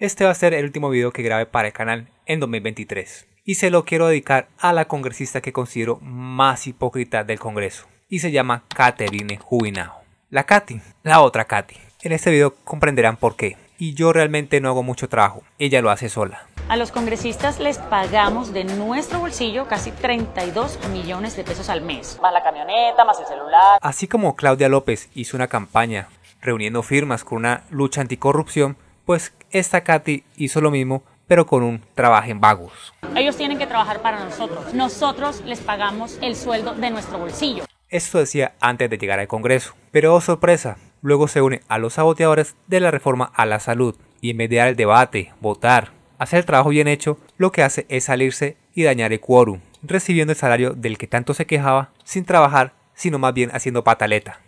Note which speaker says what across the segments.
Speaker 1: Este va a ser el último video que grabé para el canal en 2023 y se lo quiero dedicar a la congresista que considero más hipócrita del Congreso y se llama Caterine Jubinao. La Katy, la otra Katy. En este video comprenderán por qué. Y yo realmente no hago mucho trabajo, ella lo hace sola.
Speaker 2: A los congresistas les pagamos de nuestro bolsillo casi 32 millones de pesos al mes. Más la camioneta, más el celular.
Speaker 1: Así como Claudia López hizo una campaña reuniendo firmas con una lucha anticorrupción, pues esta Katy hizo lo mismo, pero con un trabajo en vagos.
Speaker 2: Ellos tienen que trabajar para nosotros. Nosotros les pagamos el sueldo de nuestro bolsillo.
Speaker 1: Esto decía antes de llegar al Congreso. Pero oh sorpresa, luego se une a los saboteadores de la reforma a la salud y en vez de el debate, votar, hacer el trabajo bien hecho, lo que hace es salirse y dañar el quórum, recibiendo el salario del que tanto se quejaba sin trabajar, sino más bien haciendo pataleta.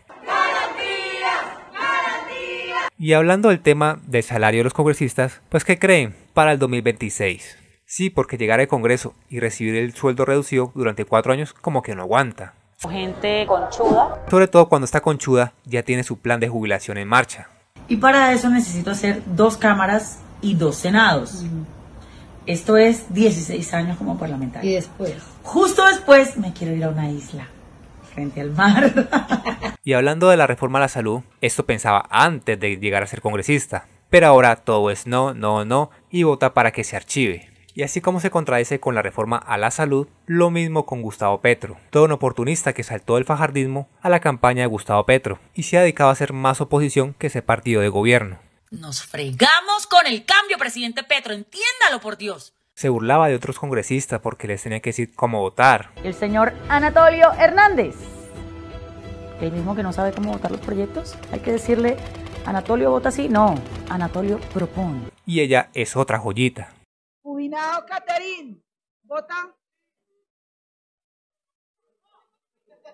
Speaker 1: Y hablando del tema del salario de los congresistas, pues ¿qué creen para el 2026? Sí, porque llegar al Congreso y recibir el sueldo reducido durante cuatro años como que no aguanta.
Speaker 2: Gente conchuda.
Speaker 1: Sobre todo cuando está conchuda ya tiene su plan de jubilación en marcha.
Speaker 2: Y para eso necesito hacer dos cámaras y dos senados. Esto es 16 años como parlamentario. Y después. Justo después me quiero ir a una isla al mar.
Speaker 1: y hablando de la reforma a la salud, esto pensaba antes de llegar a ser congresista. Pero ahora todo es no, no, no y vota para que se archive. Y así como se contradice con la reforma a la salud, lo mismo con Gustavo Petro, todo un oportunista que saltó del fajardismo a la campaña de Gustavo Petro y se ha dedicado a ser más oposición que ese partido de gobierno.
Speaker 2: Nos fregamos con el cambio, presidente Petro, entiéndalo por Dios.
Speaker 1: Se burlaba de otros congresistas porque les tenía que decir cómo votar.
Speaker 2: El señor Anatolio Hernández
Speaker 1: el mismo que no sabe cómo
Speaker 2: votar los proyectos, hay que decirle, Anatolio vota sí? no, Anatolio propone.
Speaker 1: Y ella es otra joyita.
Speaker 2: Caterín, vota.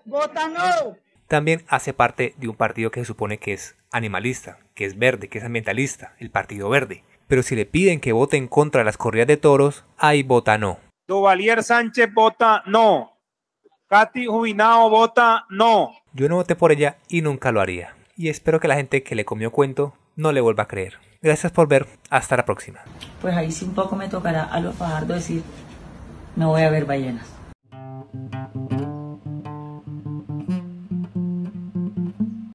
Speaker 2: Vota no.
Speaker 1: También hace parte de un partido que se supone que es animalista, que es verde, que es ambientalista, el Partido Verde. Pero si le piden que voten contra las corridas de toros, ahí vota no. Duvalier Sánchez vota no. Katy Jubinao vota no. Yo no voté por ella y nunca lo haría. Y espero que la gente que le comió cuento no le vuelva a creer. Gracias por ver. Hasta la próxima.
Speaker 2: Pues ahí sí un poco me tocará a los pajardos decir, no voy a ver ballenas.